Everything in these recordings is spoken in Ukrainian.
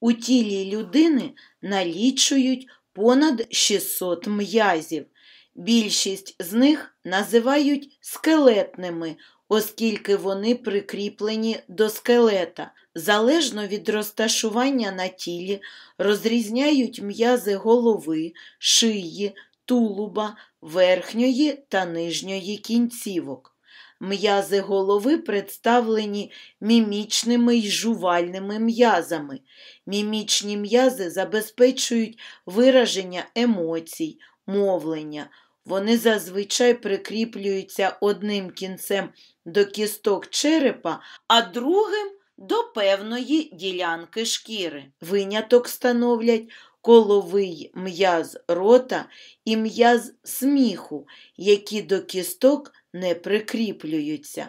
У тілі людини налічують понад 600 м'язів. Більшість з них називають скелетними, оскільки вони прикріплені до скелета. Залежно від розташування на тілі, розрізняють м'язи голови, шиї, тулуба, верхньої та нижньої кінцівок. М'язи голови представлені мімічними й жувальними м'язами. Мімічні м'язи забезпечують вираження емоцій, мовлення. Вони зазвичай прикріплюються одним кінцем до кісток черепа, а другим до певної ділянки шкіри. Виняток становлять коловий м'яз рота і м'яз сміху, які до кісток не прикріплюються.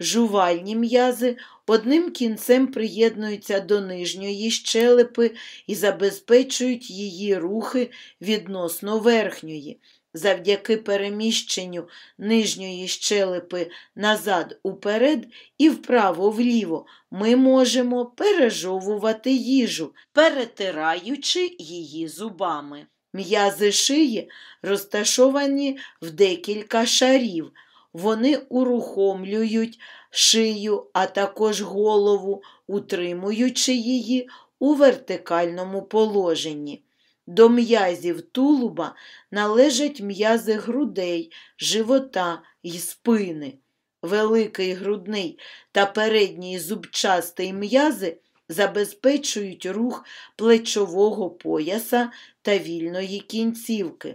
Жувальні м'язи одним кінцем приєднуються до нижньої щелепи і забезпечують її рухи відносно верхньої завдяки переміщенню нижньої щелепи назад уперед і вправо-вліво ми можемо пережовувати їжу, перетираючи її зубами. М'язи шиї розташовані в декілька шарів. Вони урухомлюють шию, а також голову, утримуючи її у вертикальному положенні. До м'язів тулуба належать м'язи грудей, живота і спини. Великий грудний та передній зубчастий м'язи забезпечують рух плечового пояса та вільної кінцівки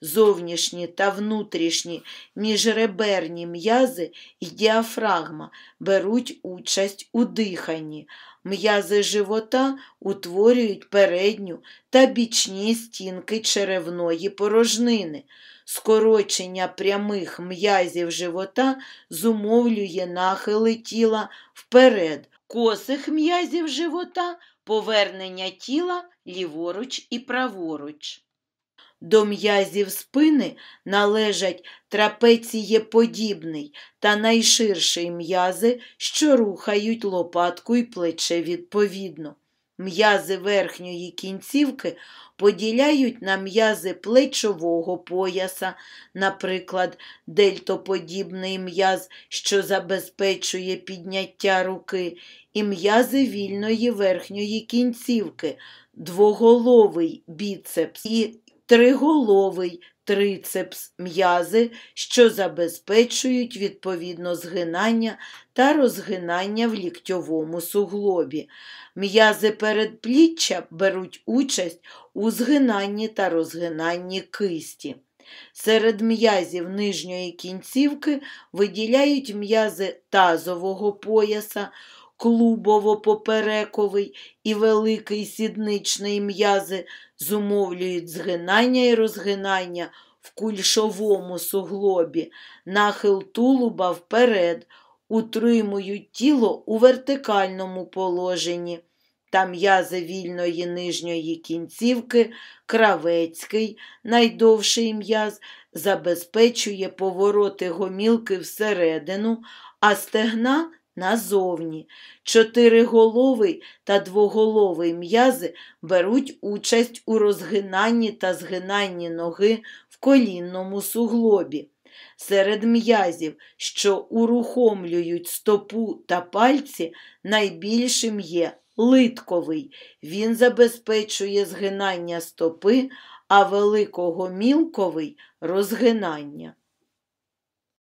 зовнішні та внутрішні міжреберні м'язи і діафрагма беруть участь у диханні. М'язи живота утворюють передню та бічні стінки черевної порожнини. Скорочення прямих м'язів живота зумовлює нахили тіла вперед, косих м'язів живота, повернення тіла ліворуч і праворуч. До м'язів спини належать трапецієподібний та найширший м'язи, що рухають лопатку і плече відповідно. М'язи верхньої кінцівки поділяють на м'язи плечового пояса, наприклад, дельтоподібний м'яз, що забезпечує підняття руки, і м'язи вільної верхньої кінцівки, двоголовий біцепс і триголовий трицепс м'язи, що забезпечують відповідно згинання та розгинання в ліктьовому суглобі. М'язи передпліччя беруть участь у згинанні та розгинанні кисті. Серед м'язів нижньої кінцівки виділяють м'язи тазового пояса, клубово-поперековий і великий сідничний м'язи зумовлюють згинання і розгинання в кульшовому суглобі, нахил тулуба вперед, утримують тіло у вертикальному положенні. Та м'язи вільної нижньої кінцівки, кравецький, найдовший м'яз, забезпечує повороти гомілки всередину, а стегна назовні. Чотириголовий та двоголовий м'язи беруть участь у розгинанні та згинанні ноги в колінному суглобі. Серед м'язів, що урухомлюють стопу та пальці, найбільшим є литковий. Він забезпечує згинання стопи, а великого мілковий розгинання.